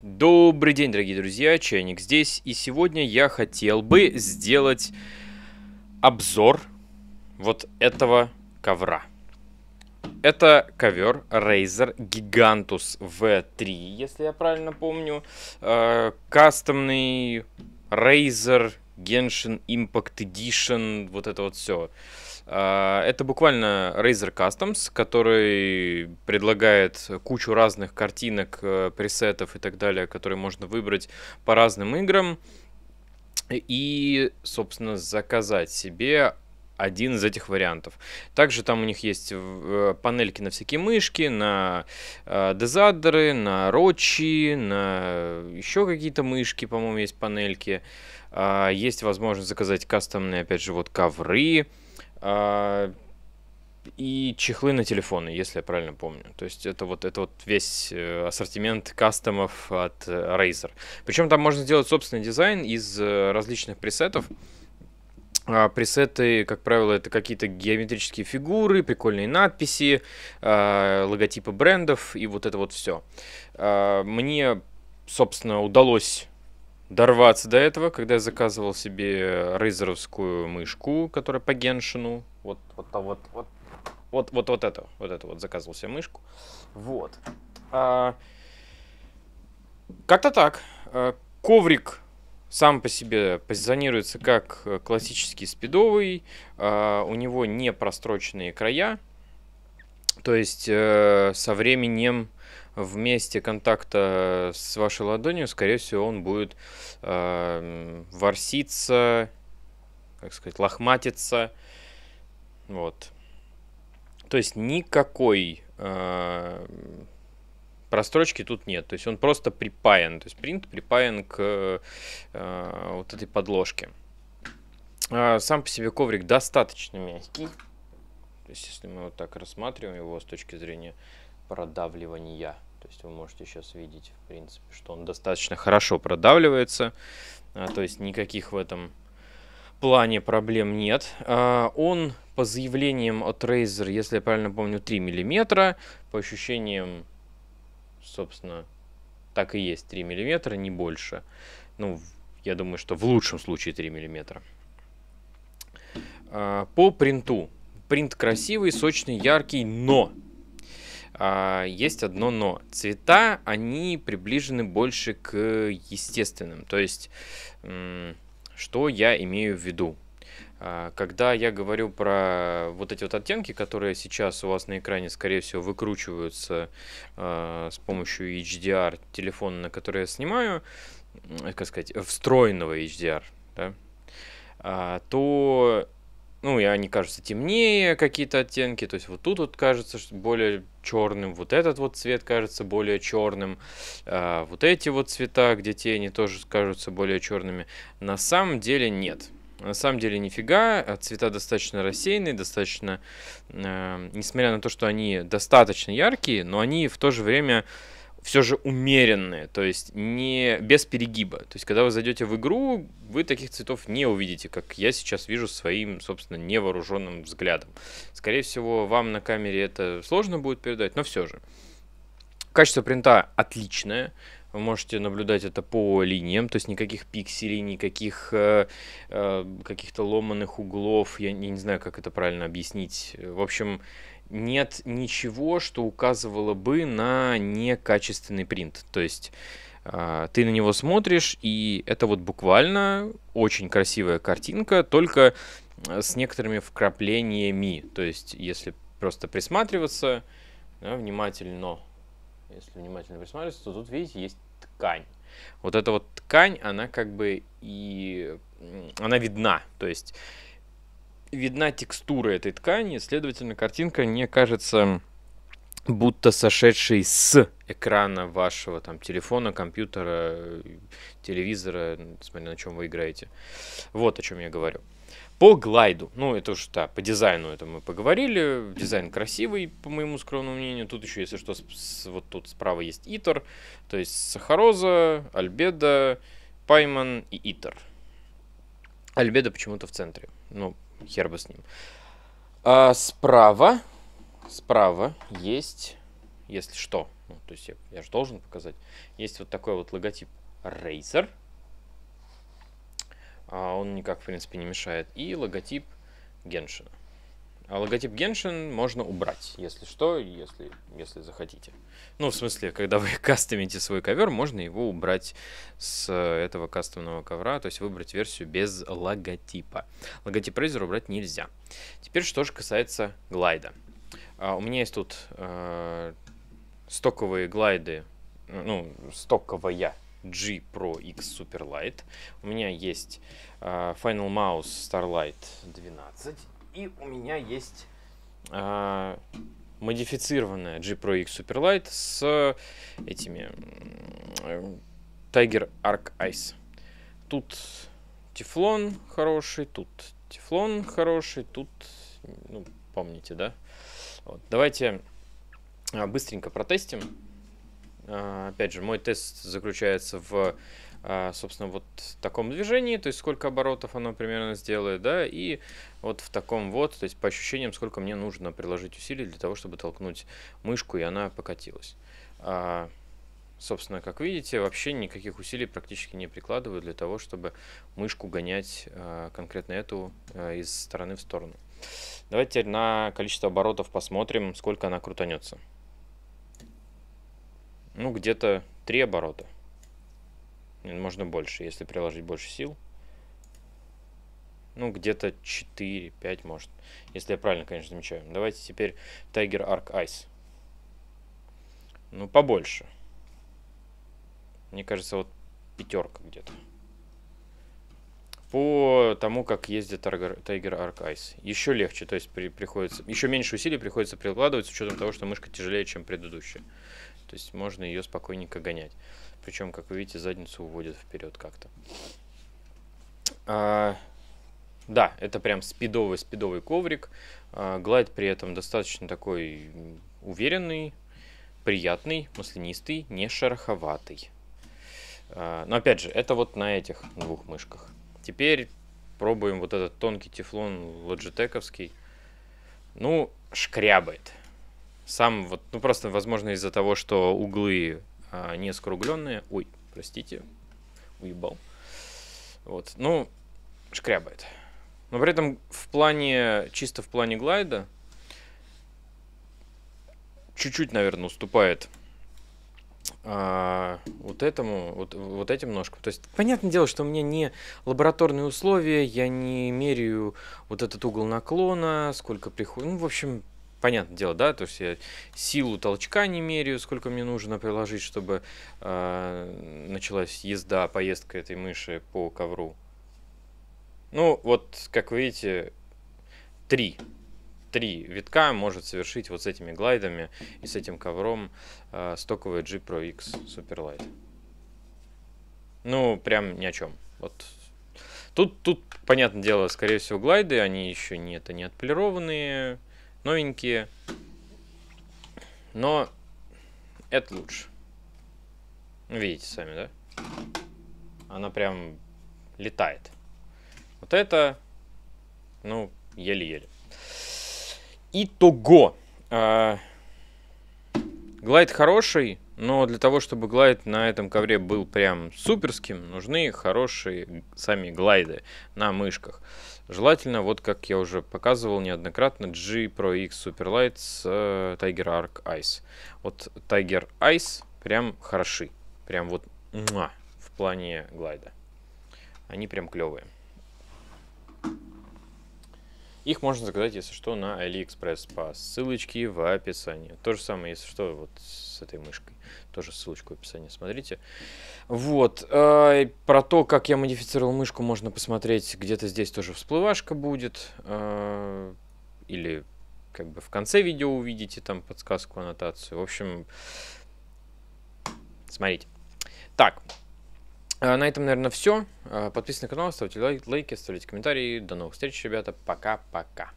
Добрый день, дорогие друзья, Чайник здесь, и сегодня я хотел бы сделать обзор вот этого ковра. Это ковер Razer Gigantus V3, если я правильно помню, э, кастомный Razer Genshin Impact Edition, вот это вот все. А, это буквально Razer Customs, который предлагает кучу разных картинок, э, пресетов и так далее, которые можно выбрать по разным играм и, собственно, заказать себе один из этих вариантов. Также там у них есть э, панельки на всякие мышки, на э, дезадеры, на рочи, на э, еще какие-то мышки, по-моему, есть панельки. А, есть возможность заказать кастомные, опять же, вот ковры а, и чехлы на телефоны, если я правильно помню. То есть это вот, это вот весь ассортимент кастомов от Razer. Причем там можно сделать собственный дизайн из различных пресетов. mm а, пресеты, как правило, это какие-то геометрические фигуры, прикольные надписи, а, логотипы брендов и вот это вот все. А, мне, собственно, удалось дорваться до этого, когда я заказывал себе рейзеровскую мышку, которая по геншину. Вот, вот, вот, вот, вот, вот, вот это, вот это вот заказывал себе мышку. Вот. А, как-то так. А, коврик сам по себе позиционируется как э, классический спидовый, а, у него не простроченные края, то есть э, со временем в месте контакта с вашей ладонью, скорее всего, он будет а, ворситься, как сказать, лохматиться. Вот. То есть никакой а, Прострочки тут нет, то есть он просто припаян, то есть принт припаян к э, э, вот этой подложке. А сам по себе коврик достаточно мягкий, то есть если мы вот так рассматриваем его с точки зрения продавливания, то есть вы можете сейчас видеть, в принципе, что он достаточно хорошо продавливается, а, то есть никаких в этом плане проблем нет. А, он по заявлениям от Razer, если я правильно помню, 3 миллиметра, по ощущениям собственно, так и есть 3 мм, не больше. Ну, я думаю, что в лучшем случае 3 мм. А, по принту. Принт красивый, сочный, яркий, но а, есть одно но. Цвета, они приближены больше к естественным. То есть, что я имею в виду? А, когда я говорю про вот эти вот оттенки, которые сейчас у вас на экране, скорее всего, выкручиваются э, с помощью HDR телефона, на который я снимаю, как сказать, встроенного HDR, да, а, то, ну, и они кажутся темнее какие-то оттенки, то есть вот тут вот кажется более черным, вот этот вот цвет кажется более черным, а вот эти вот цвета, где тени тоже кажутся более черными, на самом деле нет. На самом деле нифига, а цвета достаточно рассеянные, достаточно, э, несмотря на то, что они достаточно яркие, но они в то же время все же умеренные, то есть не без перегиба. То есть, когда вы зайдете в игру, вы таких цветов не увидите, как я сейчас вижу своим, собственно, невооруженным взглядом. Скорее всего, вам на камере это сложно будет передать, но все же. Качество принта отличное. Вы можете наблюдать это по линиям, то есть никаких пикселей, никаких э, э, каких-то ломаных углов, я, я не знаю, как это правильно объяснить. В общем, нет ничего, что указывало бы на некачественный принт. То есть э, ты на него смотришь, и это вот буквально очень красивая картинка, только э, с некоторыми вкраплениями. То есть если просто присматриваться да, внимательно, если внимательно присматриваться, то тут, видите, есть ткань. Вот эта вот ткань, она как бы и... она видна, то есть видна текстура этой ткани, следовательно, картинка не кажется будто сошедший с экрана вашего там телефона, компьютера, телевизора, смотря на чем вы играете. Вот о чем я говорю. По глайду, ну это уж да, по дизайну это мы поговорили, дизайн красивый, по моему скромному мнению, тут еще, если что, с, вот тут справа есть Итер, то есть Сахароза, Альбеда, Пайман и Итер. Альбеда почему-то в центре, ну хер бы с ним. А справа справа есть, если что, ну, то есть я, я же должен показать, есть вот такой вот логотип Razer. А он никак, в принципе, не мешает. И логотип Геншина. А логотип Геншин можно убрать, если что, если, если захотите. Ну, в смысле, когда вы кастомите свой ковер, можно его убрать с этого кастомного ковра, то есть выбрать версию без логотипа. Логотип Razer убрать нельзя. Теперь, что же касается глайда. А, у меня есть тут э, стоковые глайды, ну, стоковая G Pro X Super Light. У меня есть э, Final Mouse Starlight 12. И у меня есть э, модифицированная G Pro X Super Light с этими э, Tiger Arc Ice. Тут тефлон хороший, тут тефлон хороший, тут, ну, помните, да? Вот. Давайте а, быстренько протестим. А, опять же, мой тест заключается в, а, собственно, вот таком движении, то есть сколько оборотов оно примерно сделает, да, и вот в таком вот, то есть по ощущениям, сколько мне нужно приложить усилий для того, чтобы толкнуть мышку, и она покатилась. Собственно, как видите, вообще никаких усилий практически не прикладываю для того, чтобы мышку гонять конкретно эту из стороны в сторону. Давайте теперь на количество оборотов посмотрим, сколько она крутанется. Ну, где-то 3 оборота. Можно больше, если приложить больше сил. Ну, где-то 4-5, может. Если я правильно, конечно, замечаю. Давайте теперь Tiger Arc Ice. Ну, побольше. Мне кажется, вот пятерка где-то по тому, как ездит Tiger Arc Ice. Еще легче, то есть при, приходится, еще меньше усилий приходится прикладывать с учетом того, что мышка тяжелее, чем предыдущая. То есть можно ее спокойненько гонять. Причем, как вы видите, задницу уводит вперед как-то. А, да, это прям спидовый-спидовый коврик. А, при этом достаточно такой уверенный, приятный, маслянистый, не шероховатый. А, но опять же, это вот на этих двух мышках. Теперь пробуем вот этот тонкий тефлон лоджитековский. Ну, шкрябает. Сам вот, ну просто, возможно, из-за того, что углы а, не скругленные. Ой, простите, уебал. Вот, ну, шкрябает. Но при этом в плане, чисто в плане глайда, чуть-чуть, наверное, уступает а, вот этому, вот, вот этим ножкам. То есть, понятное дело, что у меня не лабораторные условия, я не меряю вот этот угол наклона, сколько приходит. Ну, в общем, понятное дело, да, то есть я силу толчка не меряю, сколько мне нужно приложить, чтобы э, началась езда, поездка этой мыши по ковру. Ну, вот, как вы видите, три три витка может совершить вот с этими глайдами и с этим ковром э, стоковый G Pro X Superlight. Ну, прям ни о чем. Вот. Тут, тут, понятное дело, скорее всего, глайды, они еще не, это не отполированные, новенькие. Но это лучше. Ну, видите сами, да? Она прям летает. Вот это, ну, еле-еле. Итого. А, глайд хороший, но для того, чтобы глайд на этом ковре был прям суперским, нужны хорошие сами глайды на мышках. Желательно, вот как я уже показывал неоднократно, G Pro X Superlight с э, Tiger Arc Ice. Вот Tiger Ice прям хороши. Прям вот муа, в плане глайда. Они прям клевые. Их можно заказать, если что, на AliExpress по ссылочке в описании. То же самое, если что, вот с этой мышкой. Тоже ссылочку в описании смотрите. Вот. Э, про то, как я модифицировал мышку, можно посмотреть. Где-то здесь тоже всплывашка будет. Э, или как бы в конце видео увидите там подсказку, аннотацию. В общем, смотрите. Так, а, на этом, наверное, все. А, подписывайтесь на канал, ставьте лайки, ставьте комментарии. До новых встреч, ребята. Пока-пока.